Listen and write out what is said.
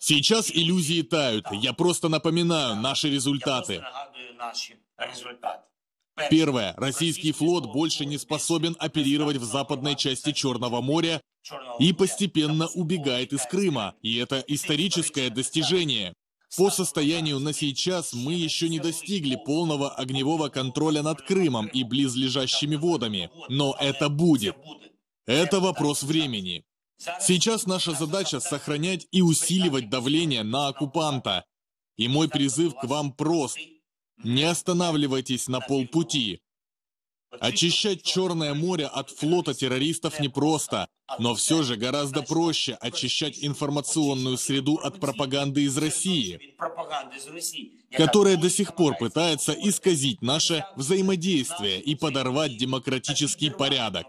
Сейчас иллюзии тают. Я просто напоминаю наши результаты. Первое. Российский флот больше не способен оперировать в западной части Черного моря и постепенно убегает из Крыма. И это историческое достижение. По состоянию на сейчас мы еще не достигли полного огневого контроля над Крымом и близлежащими водами. Но это будет. Это вопрос времени. Сейчас наша задача — сохранять и усиливать давление на оккупанта. И мой призыв к вам прост. Не останавливайтесь на полпути. Очищать Черное море от флота террористов непросто, но все же гораздо проще очищать информационную среду от пропаганды из России, которая до сих пор пытается исказить наше взаимодействие и подорвать демократический порядок.